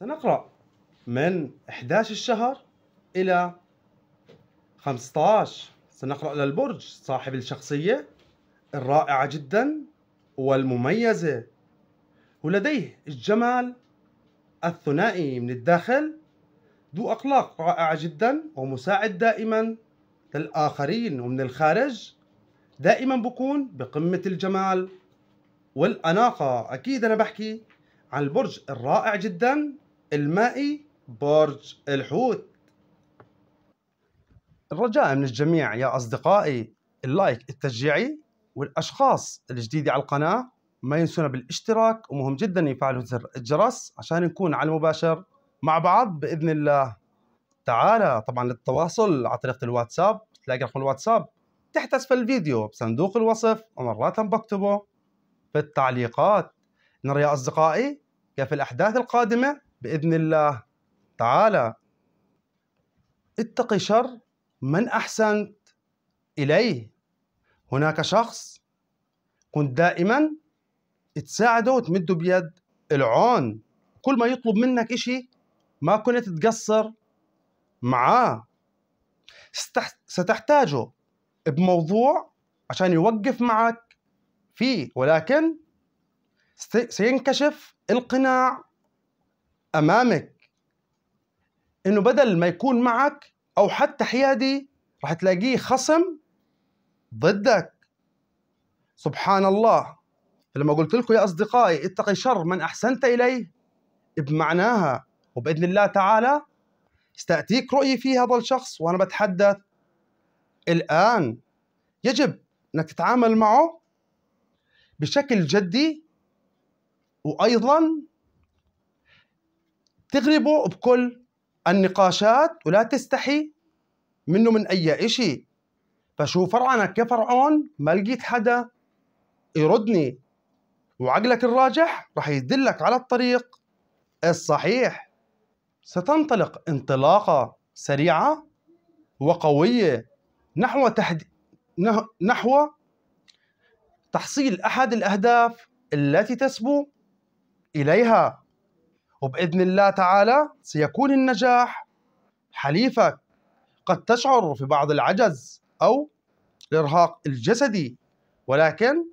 سنقرأ من 11 الشهر إلى 15 سنقرأ للبرج صاحب الشخصية الرائعة جدا والمميزة ولديه الجمال الثنائي من الداخل ذو أخلاق رائعة جدا ومساعد دائما للآخرين ومن الخارج دائما بكون بقمة الجمال والأناقة أكيد أنا بحكي عن البرج الرائع جدا المائي برج الحوت الرجاء من الجميع يا أصدقائي اللايك التشجيعي والأشخاص الجديدة على القناة ما ينسونا بالاشتراك ومهم جدا يفعلوا زر الجرس عشان نكون على المباشر مع بعض بإذن الله تعالى طبعا للتواصل على طريقة الواتساب تلاقي رقم الواتساب تحت أسفل الفيديو بصندوق الوصف ومرات بكتبه في التعليقات نرى يا أصدقائي كيف الأحداث القادمة بإذن الله تعالى اتقي شر من أحسنت إليه هناك شخص كنت دائما تساعده وتمده بيد العون كل ما يطلب منك إشي ما كنت تقصر معاه ستحتاجه بموضوع عشان يوقف معك فيه ولكن سينكشف القناع امامك انه بدل ما يكون معك او حتى حيادي راح تلاقيه خصم ضدك سبحان الله لما قلت لكم يا اصدقائي اتقي شر من احسنت اليه بمعناها وباذن الله تعالى استاتيك رؤيه في هذا الشخص وانا بتحدث الان يجب انك تتعامل معه بشكل جدي وايضا تغلبه بكل النقاشات ولا تستحي منه من أي إشي فشو فرعنك كفرعون ما لقيت حدا يردني وعقلك الراجح رح يدلك على الطريق الصحيح ستنطلق انطلاقة سريعة وقوية نحو تحد... نحو تحصيل أحد الأهداف التي تسبو إليها وباذن الله تعالى سيكون النجاح حليفك قد تشعر في بعض العجز او الارهاق الجسدي ولكن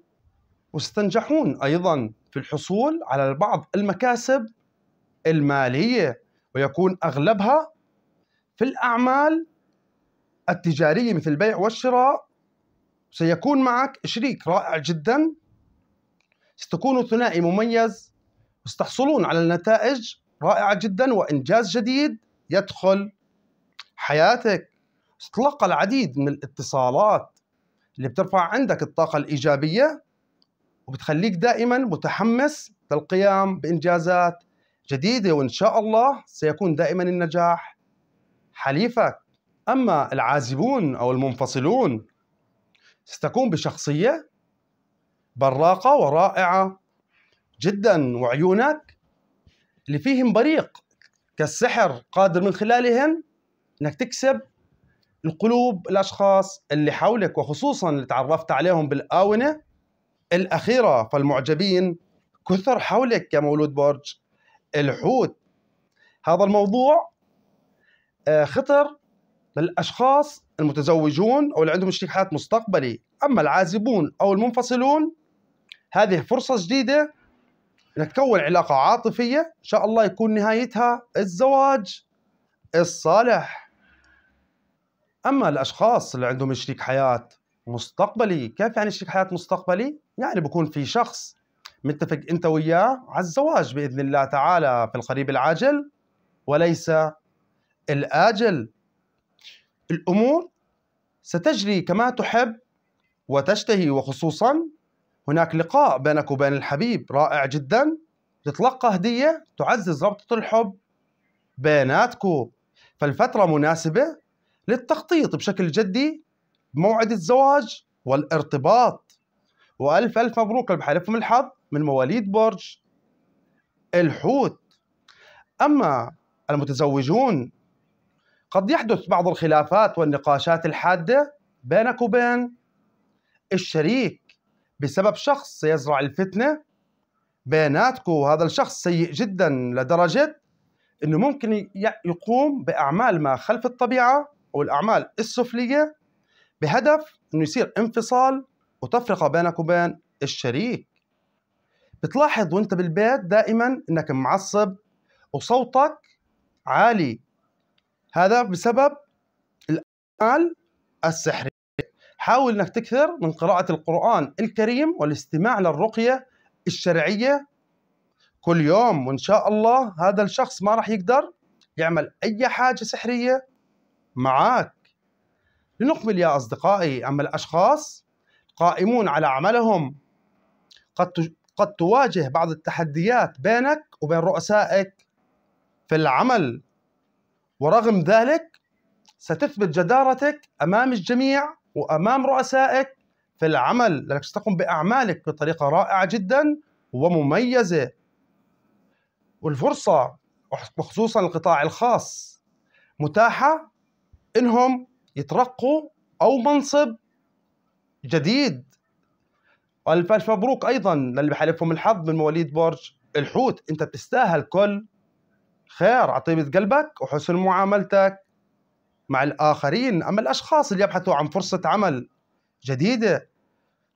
وستنجحون ايضا في الحصول على بعض المكاسب الماليه ويكون اغلبها في الاعمال التجاريه مثل البيع والشراء سيكون معك شريك رائع جدا ستكون ثنائي مميز بس تحصلون على نتائج رائعة جدا وإنجاز جديد يدخل حياتك تتلقى العديد من الاتصالات اللي بترفع عندك الطاقة الإيجابية وبتخليك دائما متحمس للقيام بإنجازات جديدة وإن شاء الله سيكون دائما النجاح حليفك أما العازبون أو المنفصلون ستكون بشخصية براقة ورائعة جدا وعيونك اللي فيهم بريق كالسحر قادر من خلالهن انك تكسب القلوب الاشخاص اللي حولك وخصوصا اللي تعرفت عليهم بالاونه الاخيره فالمعجبين كثر حولك يا مولود برج الحوت هذا الموضوع آه، خطر للاشخاص المتزوجون او اللي عندهم شريك مستقبلي اما العازبون او المنفصلون هذه فرصه جديده انك تكون علاقه عاطفيه ان شاء الله يكون نهايتها الزواج الصالح اما الاشخاص اللي عندهم شريك حياه مستقبلي كيف يعني شريك حياه مستقبلي يعني بكون في شخص متفق انت وياه على الزواج باذن الله تعالى في القريب العاجل وليس الاجل الامور ستجري كما تحب وتشتهي وخصوصا هناك لقاء بينك وبين الحبيب رائع جدا تتلقى هدية تعزز ربطة الحب بيناتكو فالفترة مناسبة للتخطيط بشكل جدي بموعد الزواج والارتباط وألف ألف مبروك لبحالفهم الحظ من مواليد برج الحوت أما المتزوجون قد يحدث بعض الخلافات والنقاشات الحادة بينك وبين الشريك بسبب شخص سيزرع الفتنة بيناتكم وهذا الشخص سيء جدا لدرجة أنه ممكن يقوم بأعمال ما خلف الطبيعة أو الأعمال السفلية بهدف أنه يصير انفصال وتفرقة بينك وبين الشريك بتلاحظ وانت بالبيت دائما انك معصب وصوتك عالي هذا بسبب الأعمال السحرية حاول انك تكثر من قراءه القران الكريم والاستماع للرقيه الشرعيه كل يوم وان شاء الله هذا الشخص ما راح يقدر يعمل اي حاجه سحريه معك لنكمل يا اصدقائي اما الاشخاص قائمون على عملهم قد قد تواجه بعض التحديات بينك وبين رؤسائك في العمل ورغم ذلك ستثبت جدارتك امام الجميع وامام رؤسائك في العمل لانك ستقوم باعمالك بطريقه رائعه جدا ومميزه والفرصه وخصوصا القطاع الخاص متاحه انهم يترقوا او منصب جديد والف مبروك ايضا للي بحلفهم الحظ من مواليد برج الحوت انت بتستاهل كل خير عطيمة قلبك وحسن معاملتك مع الآخرين أما الأشخاص اللي يبحثوا عن فرصة عمل جديدة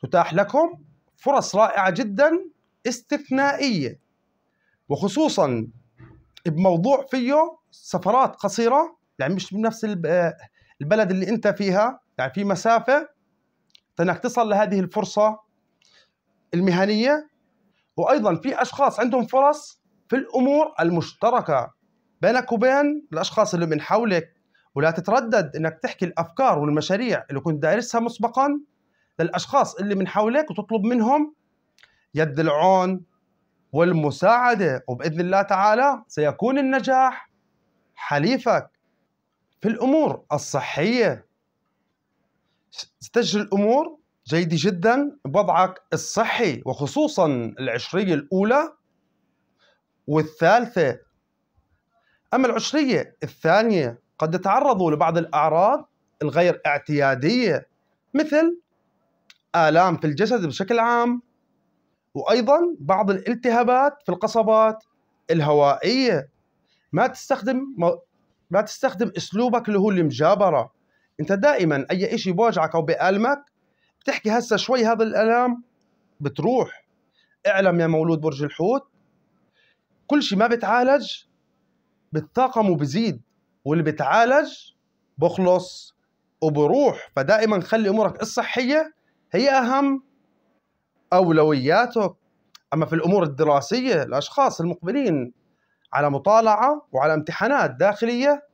تتاح لكم فرص رائعة جدا استثنائية وخصوصا بموضوع فيه سفرات قصيرة يعني مش بنفس البلد اللي أنت فيها يعني في مسافة فإنك تصل لهذه الفرصة المهنية وأيضا في أشخاص عندهم فرص في الأمور المشتركة بينك وبين الأشخاص اللي من حولك ولا تتردد انك تحكي الافكار والمشاريع اللي كنت دارسها مسبقا للاشخاص اللي من حولك وتطلب منهم يد العون والمساعده وباذن الله تعالى سيكون النجاح حليفك في الامور الصحيه سجل الامور جيده جدا بوضعك الصحي وخصوصا العشريه الاولى والثالثه اما العشريه الثانيه قد تعرضوا لبعض الأعراض الغير اعتيادية مثل آلام في الجسد بشكل عام وأيضا بعض الالتهابات في القصبات الهوائية ما تستخدم ما تستخدم اسلوبك اللي هو المجابره انت دائما اي شيء بوجعك او بألمك بتحكي هسه شوي هذا الالام بتروح اعلم يا مولود برج الحوت كل شيء ما بتعالج بتطاقم وبزيد واللي بيتعالج بخلص وبروح فدائما خلي امورك الصحيه هي اهم اولوياتك اما في الامور الدراسيه الاشخاص المقبلين على مطالعه وعلى امتحانات داخليه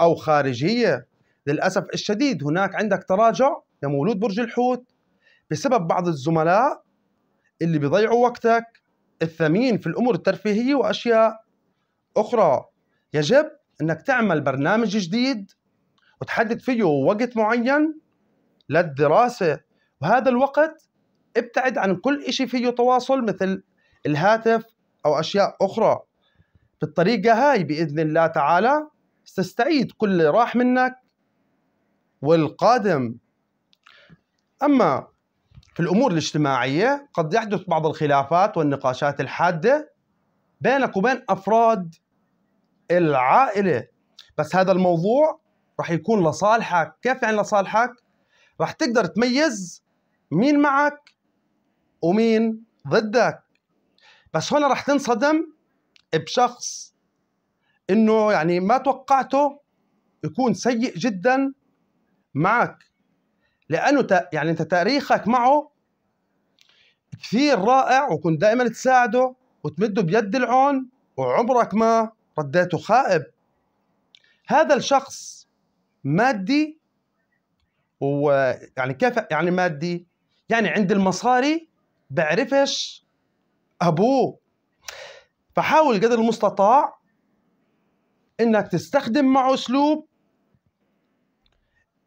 او خارجيه للاسف الشديد هناك عندك تراجع يا مولود برج الحوت بسبب بعض الزملاء اللي بيضيعوا وقتك الثمين في الامور الترفيهيه واشياء اخرى يجب انك تعمل برنامج جديد وتحدد فيه وقت معين للدراسه وهذا الوقت ابتعد عن كل شيء فيه تواصل مثل الهاتف او اشياء اخرى بالطريقه هاي باذن الله تعالى ستستعيد كل اللي راح منك والقادم اما في الامور الاجتماعيه قد يحدث بعض الخلافات والنقاشات الحاده بينك وبين افراد العائله بس هذا الموضوع راح يكون لصالحك كيف يعني لصالحك راح تقدر تميز مين معك ومين ضدك بس هون راح تنصدم بشخص انه يعني ما توقعته يكون سيء جدا معك لانه يعني انت تاريخك معه كثير رائع وكنت دائما تساعده وتمده بيد العون وعمرك ما رديته خائب هذا الشخص مادي ويعني كيف يعني مادي يعني عند المصاري بعرفش ابوه فحاول قدر المستطاع انك تستخدم معه اسلوب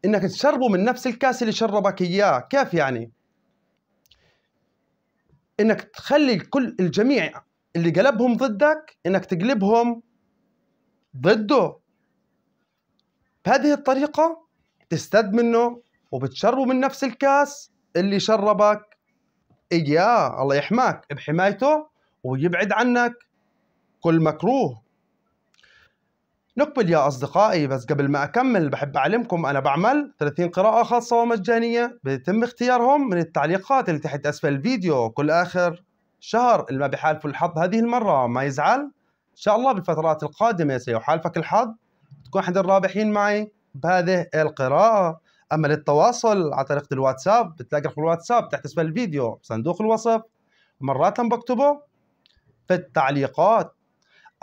انك تشربه من نفس الكاس اللي شربك اياه كيف يعني انك تخلي الكل الجميع اللي قلبهم ضدك انك تقلبهم ضده بهذه الطريقة تستد منه وبتشربه من نفس الكاس اللي شربك إياه الله يحماك بحمايته ويبعد عنك كل مكروه نقبل يا أصدقائي بس قبل ما أكمل بحب أعلمكم أنا بعمل 30 قراءة خاصة ومجانية بيتم اختيارهم من التعليقات اللي تحت أسفل الفيديو كل آخر شهر اللي ما بحالفه الحظ هذه المرة ما يزعل شاء الله بالفترات القادمه سيحالفك الحظ تكون احد الرابحين معي بهذه القراءه اما للتواصل على طريقه الواتساب بتلاقي رقم الواتساب تحت اسم الفيديو بصندوق الوصف مرات بكتبه في التعليقات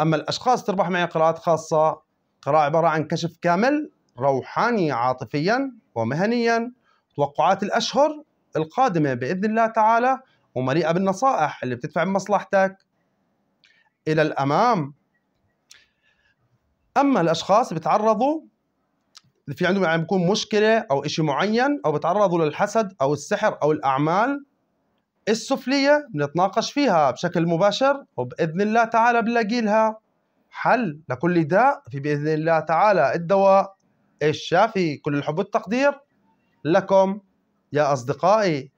اما الاشخاص تربح معي قراءات خاصه قراءه عباره عن كشف كامل روحاني عاطفيا ومهنيا توقعات الاشهر القادمه باذن الله تعالى ومليئه بالنصائح اللي بتدفع بمصلحتك إلى الأمام أما الأشخاص بيتعرضوا في عندهم يعني بيكون مشكلة أو شيء معين أو بيتعرضوا للحسد أو السحر أو الأعمال السفلية بنتناقش فيها بشكل مباشر وبإذن الله تعالى بنلاقي لها حل لكل داء في بإذن الله تعالى الدواء الشافي كل الحب والتقدير لكم يا أصدقائي